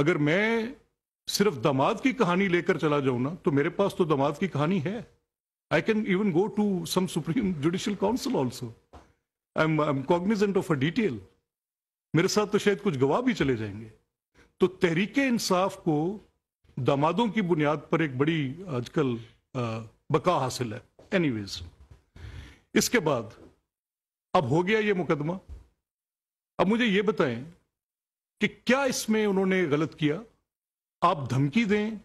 अगर मैं सिर्फ दामाद की कहानी लेकर चला जाऊं ना तो मेरे पास तो दामाद की कहानी है I can even go to some supreme judicial council also I am I am cognizant of a detail मेरे साथ तो शायद कुछ गवाह भी चले जाएंगे तो तहरीक इंसाफ को दामादों की बुनियाद पर एक बड़ी आजकल बका हासिल है वेज इसके बाद अब हो गया ये मुकदमा अब मुझे ये बताएं कि क्या इसमें उन्होंने गलत किया आप धमकी दें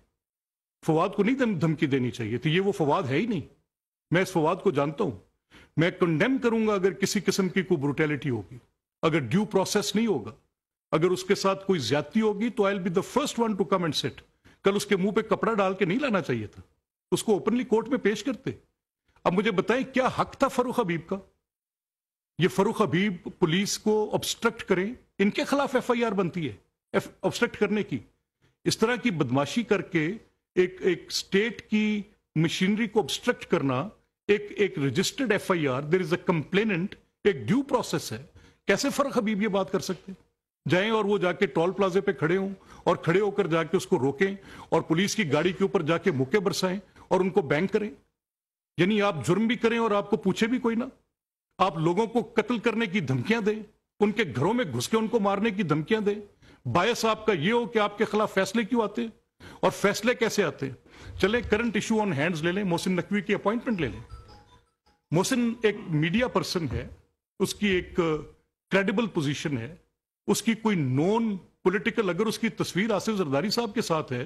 फवाद को नहीं धमकी देनी चाहिए तो ये वो फवाद है ही नहीं मैं इस फवाद को जानता हूं मैं कंडेम करूंगा अगर किसी किस्म की कोई ब्रुटेलिटी होगी अगर ड्यू प्रोसेस नहीं होगा अगर उसके साथ कोई ज्यादती होगी तो I be the first one to come and set कल उसके मुंह पे कपड़ा डाल के नहीं लाना चाहिए था उसको ओपनली कोर्ट में पेश करते अब मुझे बताएं क्या हक था फरूख हबीब का ये फरूख हबीब पुलिस को ऑब्स्ट्रक्ट करें इनके खिलाफ आर बनती है ऑब्स्ट्रक्ट करने की इस तरह की बदमाशी करके एक एक स्टेट की मशीनरी को ऑब्स्ट्रक्ट करना एक एक registered are there is a complainant एक ड्यू प्रोसेस है कैसे फर्क हबीब ये बात कर सकते हैं जाएं और वो जाके टोल प्लाजे पे खड़े हों और खड़े होकर जाके उसको रोकें और पुलिस की गाड़ी के ऊपर जाके मुक्के बरसाएं और उनको बैंक करें यानी आप जुर्म भी करें और आपको पूछे भी कोई ना आप लोगों को कत्ल करने की धमकियां दें उनके घरों में घुस के उनको मारने की धमकियां दें बायस आपका ये हो कि आपके खिलाफ फैसले क्यों आते हैं और फैसले कैसे आते हैं चले करंट इशू ऑन हैंड्स ले लें मोहसिन नकवी की अपॉइंटमेंट ले लें मोहसिन एक मीडिया पर्सन है उसकी एक क्रेडिबल uh, पोजीशन है उसकी कोई नॉन पॉलिटिकल अगर उसकी तस्वीर आसिफ जरदारी साहब के साथ है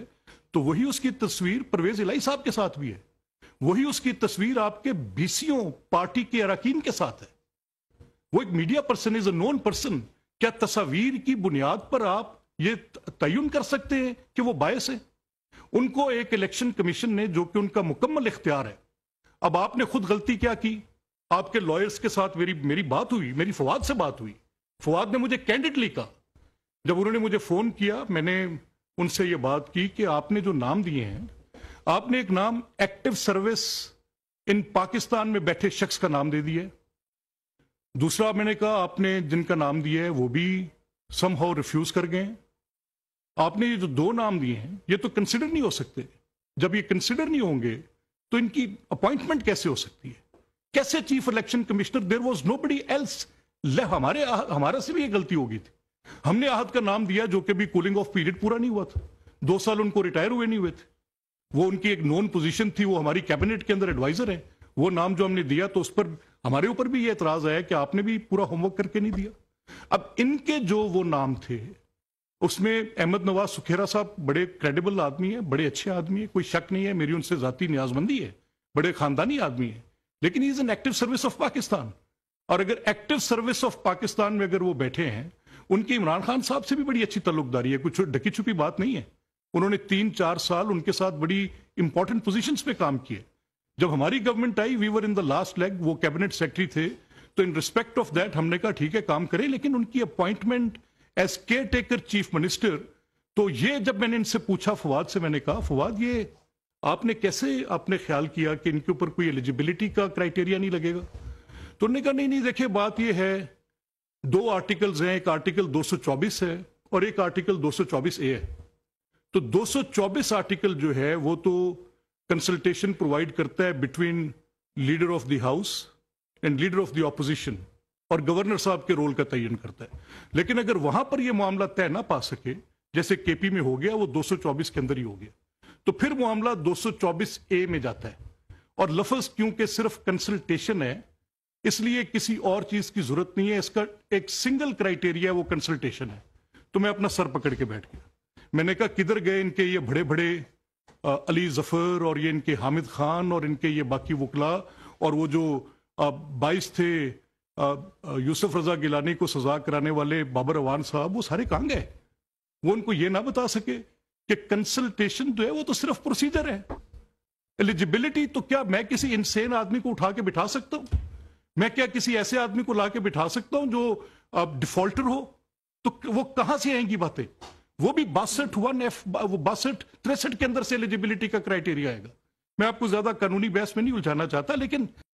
तो वही उसकी तस्वीर परवेज इलाई साहब के साथ भी है वही उसकी तस्वीर आपके बीसियों पार्टी के अरकान के साथ है वो एक media person is a known person क्या तस्वीर की बुनियाद पर आप ये तयन कर सकते हैं कि वो बायस है उनको एक इलेक्शन कमीशन ने जो कि उनका मुकम्मल इख्तियार है अब आपने खुद गलती क्या की आपके लॉयर्स के साथ मेरी मेरी बात हुई मेरी फवाद से बात हुई फवाद ने मुझे कैंडिडेटली कहा जब उन्होंने मुझे फ़ोन किया मैंने उनसे ये बात की कि आपने जो नाम दिए हैं आपने एक नाम एक्टिव सर्विस इन पाकिस्तान में बैठे शख्स का नाम दे दिया दूसरा मैंने कहा आपने जिनका नाम दिया है वो भी सम हाउ रिफ्यूज कर गए आपने ये जो दो नाम दिए हैं ये तो कंसिडर नहीं हो सकते जब ये कंसिडर नहीं होंगे तो इनकी अपॉइंटमेंट कैसे हो सकती है कैसे chief election commissioner there was nobody else ले हमारे हमारा से भी ये गलती हो गई थी हमने आहत का नाम दिया जो कि भी कूलिंग ऑफ पीरियड पूरा नहीं हुआ था दो साल उनको रिटायर हुए नहीं हुए थे वो उनकी एक नोन पोजीशन थी वो हमारी कैबिनेट के अंदर एडवाइजर है वो नाम जो हमने दिया तो उस पर हमारे ऊपर भी ये एतराज आया कि आपने भी पूरा होमवर्क करके नहीं दिया अब इनके जो वो नाम थे उसमें अहमद नवाज सुखेरा साहब बड़े क्रेडिबल आदमी है बड़े अच्छे आदमी है कोई शक नहीं है मेरी उनसे जाति न्याजमंदी है बड़े खानदानी आदमी है लेकिन is an active service of Pakistan और अगर एक्टिव सर्विस ऑफ पाकिस्तान में अगर वो बैठे हैं उनकी इमरान खान साहब से भी बड़ी अच्छी तल्लुकदारी है कुछ ढकी छुपी बात नहीं है उन्होंने तीन चार साल उनके साथ बड़ी इंपॉर्टेंट पोजिशन पे काम किए जब हमारी गवर्नमेंट आई we were in the last leg वो कैबिनेट सेक्रेटरी थे तो इन रिस्पेक्ट ऑफ दैट हमने कहा ठीक है काम करें लेकिन उनकी appointment as caretaker chief minister तो ये जब मैंने इनसे पूछा फवाद से मैंने कहा फवाद ये आपने कैसे आपने ख्याल किया कि इनके ऊपर कोई एलिजिबिलिटी का क्राइटेरिया नहीं लगेगा तो उन्होंने कहा नहीं नहीं देखिए बात यह है दो आर्टिकल्स हैं एक आर्टिकल 224 है और एक आर्टिकल 224 ए है तो 224 आर्टिकल जो है वो तो कंसल्टेशन प्रोवाइड करता है between leader of the house and leader of the opposition और गवर्नर साहब के रोल का तयन करता है लेकिन अगर वहां पर यह मामला तय ना पा सके जैसे केपी में हो गया वो 224 के अंदर ही हो गया तो फिर मामला 224 ए में जाता है और लफज क्योंकि सिर्फ कंसल्टेशन है इसलिए किसी और चीज की जरूरत नहीं है इसका एक सिंगल क्राइटेरिया वो कंसल्टेशन है तो मैं अपना सर पकड़ के बैठ गया मैंने कहा किधर गए इनके ये बड़े बड़े अली जफर और ये इनके हामिद खान और इनके ये बाकी वकला और वो जो बाईस थे यूसुफ रजा गिलानी को सजा कराने वाले बाबर अवान साहब वो सारे कहाँ गए वो उनको ये ना बता सके कि कंसल्टेशन जो है वो तो सिर्फ प्रोसीजर है एलिजिबिलिटी तो क्या मैं किसी इंसेन आदमी को उठा के बिठा सकता हूं मैं क्या किसी ऐसे आदमी को ला के बिठा सकता हूं जो डिफॉल्टर हो तो वो कहां से आएंगी बातें वो भी बासठ वन एफ वो बासठ तिरसठ के अंदर से एलिजिबिलिटी का क्राइटेरिया आएगा मैं आपको ज्यादा कानूनी बहस में नहीं उलझाना चाहता लेकिन